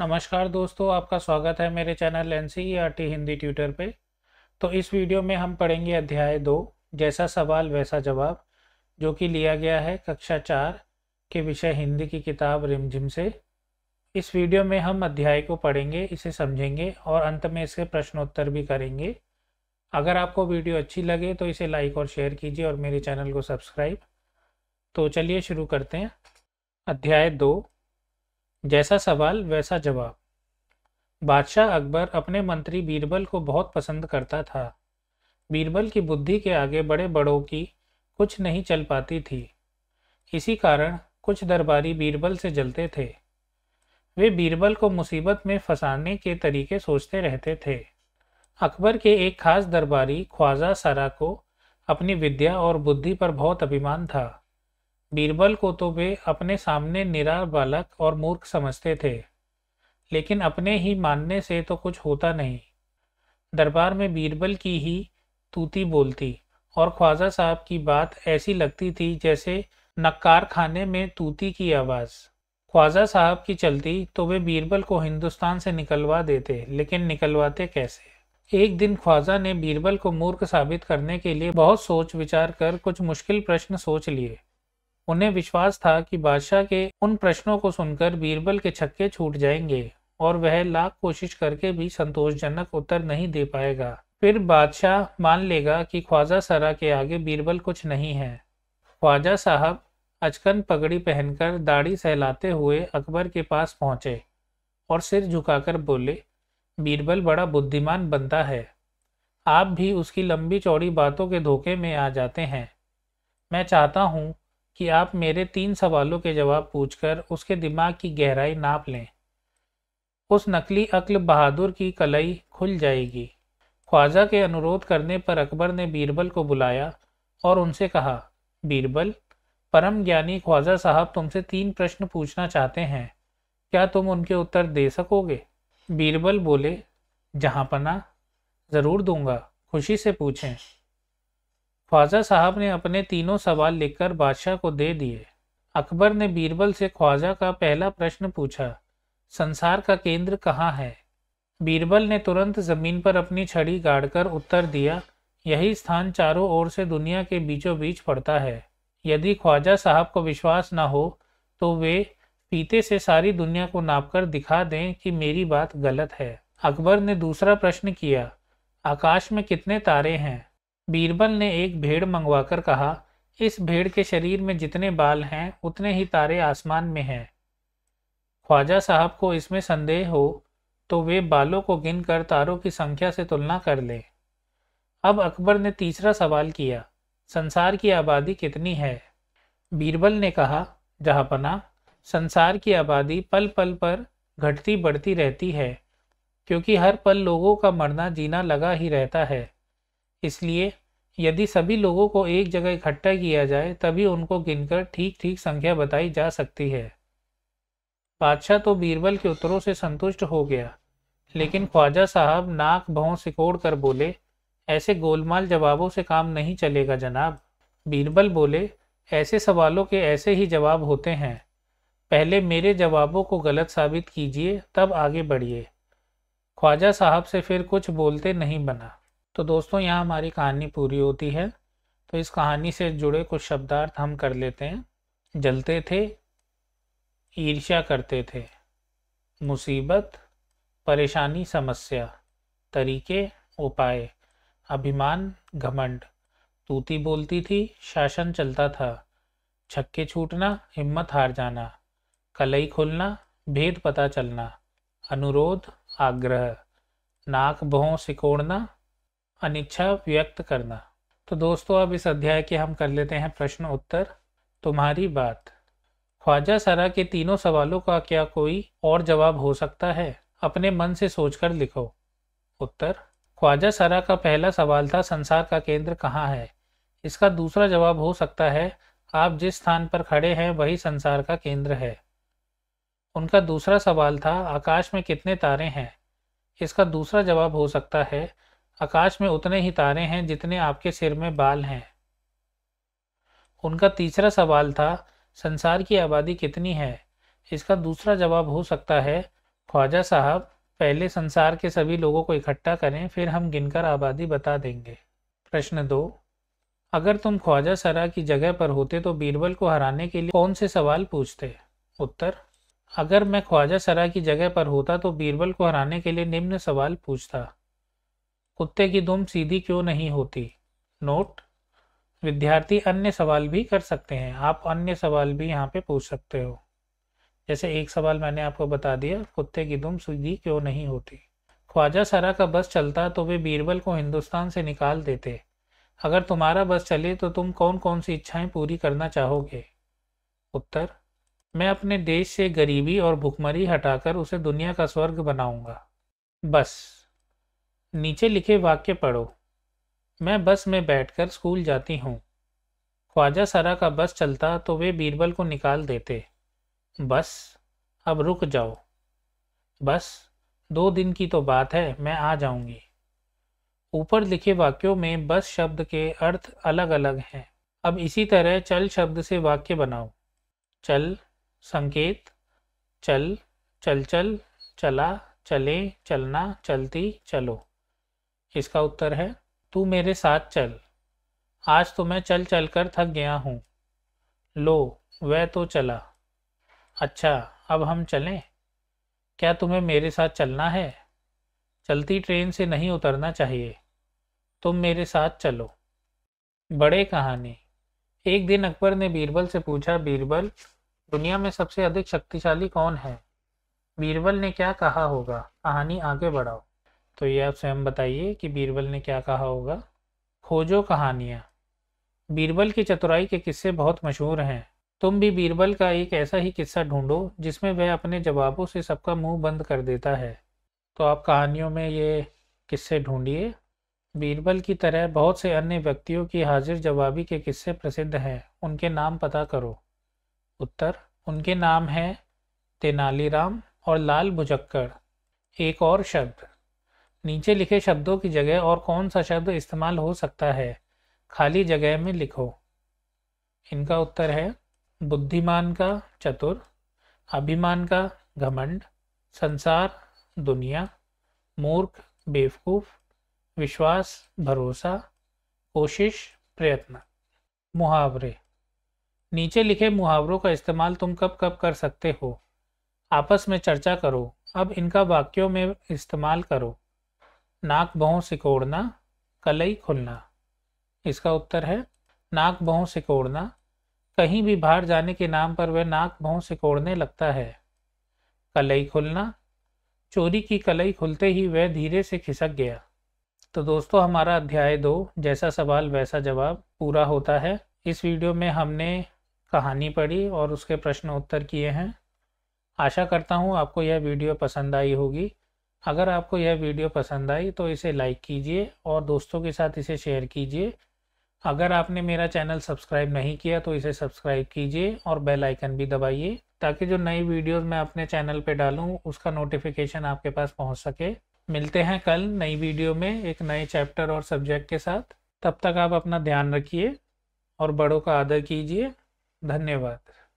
नमस्कार दोस्तों आपका स्वागत है मेरे channel N C e Hindi tutor पे तो इस वीडियो में हम पढ़ेंगे अध्याय दो जैसा सवाल वैसा जवाब जो कि लिया गया है कक्षा चार के विषय हिंदी की किताब रिमझिम से इस वीडियो में हम अध्याय को पढ़ेंगे इसे समझेंगे और अंत में इसके प्रश्नोत्तर भी करेंगे अगर आपको वीडियो अच्छी लगे तो इसे लाइक और शेयर कीजिए और मेरे चैनल को सब्सक्राइब तो चलिए शुरू करते हैं अध्याय दो जैसा सवाल वैसा जवाब बादशाह अकबर अपने मंत्री बीरबल को बहुत पसंद करता था बीरबल की बुद्धि के आगे बड़े बड़ों की कुछ नहीं चल पाती थी इसी कारण कुछ दरबारी बीरबल से जलते थे वे बीरबल को मुसीबत में फंसाने के तरीके सोचते रहते थे अकबर के एक खास दरबारी ख्वाजा सरा को अपनी विद्या और बुद्धि पर बहुत अभिमान था बीरबल को तो वे अपने सामने निरा बालक और मूर्ख समझते थे लेकिन अपने ही मानने से तो कुछ होता नहीं दरबार में बीरबल की ही तूती बोलती और ख्वाजा साहब की बात ऐसी लगती थी जैसे नक्कार खाने में तूती की आवाज़ ख्वाजा साहब की चलती तो वे बीरबल को हिंदुस्तान से निकलवा देते लेकिन निकलवाते कैसे एक दिन ख्वाजा ने बीरबल को मूर्ख साबित करने के लिए बहुत सोच विचार कर कुछ मुश्किल प्रश्न सोच लिए उन्हें विश्वास था कि बादशाह के उन प्रश्नों को सुनकर बीरबल के छक्के छूट जाएंगे और वह लाख कोशिश करके भी संतोषजनक उत्तर नहीं दे पाएगा फिर बादशाह मान लेगा कि ख्वाजा सरा के आगे बीरबल कुछ नहीं है ख्वाजा साहब अचकन पगड़ी पहनकर दाढ़ी सहलाते हुए अकबर के पास पहुंचे और सिर झुकाकर बोले बीरबल बड़ा बुद्धिमान बनता है आप भी उसकी लंबी चौड़ी बातों के धोखे में आ जाते हैं मैं चाहता हूँ कि आप मेरे तीन सवालों के जवाब पूछकर उसके दिमाग की गहराई नाप लें उस नकली अक्ल बहादुर की कलई खुल जाएगी ख्वाजा के अनुरोध करने पर अकबर ने बीरबल को बुलाया और उनसे कहा बीरबल परम ज्ञानी ख्वाजा साहब तुमसे तीन प्रश्न पूछना चाहते हैं क्या तुम उनके उत्तर दे सकोगे बीरबल बोले जहाँ पना ज़रूर दूंगा खुशी से पूछें ख्वाजा साहब ने अपने तीनों सवाल लिखकर बादशाह को दे दिए अकबर ने बीरबल से ख्वाजा का पहला प्रश्न पूछा संसार का केंद्र कहाँ है बीरबल ने तुरंत जमीन पर अपनी छड़ी गाड़कर उत्तर दिया यही स्थान चारों ओर से दुनिया के बीचों बीच पड़ता है यदि ख्वाजा साहब को विश्वास ना हो तो वे फीते से सारी दुनिया को नापकर दिखा दें कि मेरी बात गलत है अकबर ने दूसरा प्रश्न किया आकाश में कितने तारे हैं बीरबल ने एक भेड़ मंगवाकर कहा इस भेड़ के शरीर में जितने बाल हैं उतने ही तारे आसमान में हैं ख्वाजा साहब को इसमें संदेह हो तो वे बालों को गिनकर तारों की संख्या से तुलना कर ले अब अकबर ने तीसरा सवाल किया संसार की आबादी कितनी है बीरबल ने कहा जहाँपना संसार की आबादी पल पल पर घटती बढ़ती रहती है क्योंकि हर पल लोगों का मरना जीना लगा ही रहता है इसलिए यदि सभी लोगों को एक जगह इकट्ठा किया जाए तभी उनको गिनकर ठीक ठीक संख्या बताई जा सकती है बादशाह तो बीरबल के उत्तरों से संतुष्ट हो गया लेकिन ख्वाजा साहब नाक भाव सिकोड़ कर बोले ऐसे गोलमाल जवाबों से काम नहीं चलेगा जनाब बीरबल बोले ऐसे सवालों के ऐसे ही जवाब होते हैं पहले मेरे जवाबों को गलत साबित कीजिए तब आगे बढ़िए ख्वाजा साहब से फिर कुछ बोलते नहीं बना तो दोस्तों यहाँ हमारी कहानी पूरी होती है तो इस कहानी से जुड़े कुछ शब्दार्थ हम कर लेते हैं जलते थे ईर्ष्या करते थे मुसीबत परेशानी समस्या तरीके उपाय अभिमान घमंड तूती बोलती थी शासन चलता था छक्के छूटना हिम्मत हार जाना कलई खुलना भेद पता चलना अनुरोध आग्रह नाक भों सिकोड़ना अनिच्छा व्यक्त करना तो दोस्तों अब इस अध्याय के हम कर लेते हैं प्रश्न उत्तर तुम्हारी बात ख्वाजा सरा के तीनों सवालों का क्या कोई और जवाब हो सकता है अपने मन से सोचकर लिखो उत्तर ख्वाजा सरा का पहला सवाल था संसार का केंद्र कहाँ है इसका दूसरा जवाब हो सकता है आप जिस स्थान पर खड़े हैं वही संसार का केंद्र है उनका दूसरा सवाल था आकाश में कितने तारे हैं इसका दूसरा जवाब हो सकता है आकाश में उतने ही तारे हैं जितने आपके सिर में बाल हैं उनका तीसरा सवाल था संसार की आबादी कितनी है इसका दूसरा जवाब हो सकता है ख्वाजा साहब पहले संसार के सभी लोगों को इकट्ठा करें फिर हम गिनकर आबादी बता देंगे प्रश्न दो अगर तुम ख्वाजा सरा की जगह पर होते तो बीरबल को हराने के लिए कौन से सवाल पूछते उत्तर अगर मैं ख्वाजा सरा की जगह पर होता तो बीरबल को हराने के लिए निम्न सवाल पूछता कुत्ते की दुम सीधी क्यों नहीं होती नोट विद्यार्थी अन्य सवाल भी कर सकते हैं आप अन्य सवाल भी यहाँ पे पूछ सकते हो जैसे एक सवाल मैंने आपको बता दिया कुत्ते की दुम सीधी क्यों नहीं होती ख्वाजा सरा का बस चलता तो वे बीरबल को हिंदुस्तान से निकाल देते अगर तुम्हारा बस चले तो तुम कौन कौन सी इच्छाएं पूरी करना चाहोगे उत्तर मैं अपने देश से गरीबी और भुखमरी हटाकर उसे दुनिया का स्वर्ग बनाऊंगा बस नीचे लिखे वाक्य पढ़ो मैं बस में बैठकर स्कूल जाती हूँ ख्वाजा सरा का बस चलता तो वे बीरबल को निकाल देते बस अब रुक जाओ बस दो दिन की तो बात है मैं आ जाऊंगी ऊपर लिखे वाक्यों में बस शब्द के अर्थ अलग अलग हैं अब इसी तरह चल शब्द से वाक्य बनाओ चल संकेत चल चल चल चला चले चलना चलती चलो इसका उत्तर है तू मेरे साथ चल आज तो मैं चल चल कर थक गया हूँ लो वह तो चला अच्छा अब हम चलें क्या तुम्हें मेरे साथ चलना है चलती ट्रेन से नहीं उतरना चाहिए तुम मेरे साथ चलो बड़े कहानी एक दिन अकबर ने बीरबल से पूछा बीरबल दुनिया में सबसे अधिक शक्तिशाली कौन है बीरबल ने क्या कहा होगा कहानी आगे बढ़ाओ तो ये आप स्वयं बताइए कि बीरबल ने क्या कहा होगा खोजो कहानियाँ बीरबल की चतुराई के किस्से बहुत मशहूर हैं तुम भी बीरबल का एक ऐसा ही किस्सा ढूंढो जिसमें वह अपने जवाबों से सबका मुंह बंद कर देता है तो आप कहानियों में ये किस्से ढूंढिए बीरबल की तरह बहुत से अन्य व्यक्तियों की हाजिर जवाबी के किस्से प्रसिद्ध हैं उनके नाम पता करो उत्तर उनके नाम हैं तेनालीराम और लाल भुजक्कड़ एक और शब्द नीचे लिखे शब्दों की जगह और कौन सा शब्द इस्तेमाल हो सकता है खाली जगह में लिखो इनका उत्तर है बुद्धिमान का चतुर अभिमान का घमंड संसार दुनिया मूर्ख बेवकूफ विश्वास भरोसा कोशिश प्रयत्न मुहावरे नीचे लिखे मुहावरों का इस्तेमाल तुम कब कब कर सकते हो आपस में चर्चा करो अब इनका वाक्यों में इस्तेमाल करो नाक भौं सिकोड़ना कलई खुलना इसका उत्तर है नाक भौं सिकोड़ना कहीं भी बाहर जाने के नाम पर वह नाक भौं सिकोड़ने लगता है कलई खुलना चोरी की कलई खुलते ही वह धीरे से खिसक गया तो दोस्तों हमारा अध्याय दो जैसा सवाल वैसा जवाब पूरा होता है इस वीडियो में हमने कहानी पढ़ी और उसके प्रश्न उत्तर किए हैं आशा करता हूँ आपको यह वीडियो पसंद आई होगी अगर आपको यह वीडियो पसंद आई तो इसे लाइक कीजिए और दोस्तों के साथ इसे शेयर कीजिए अगर आपने मेरा चैनल सब्सक्राइब नहीं किया तो इसे सब्सक्राइब कीजिए और बेल आइकन भी दबाइए ताकि जो नई वीडियोस मैं अपने चैनल पे डालूं उसका नोटिफिकेशन आपके पास पहुंच सके मिलते हैं कल नई वीडियो में एक नए चैप्टर और सब्जेक्ट के साथ तब तक आप अपना ध्यान रखिए और बड़ों का आदर कीजिए धन्यवाद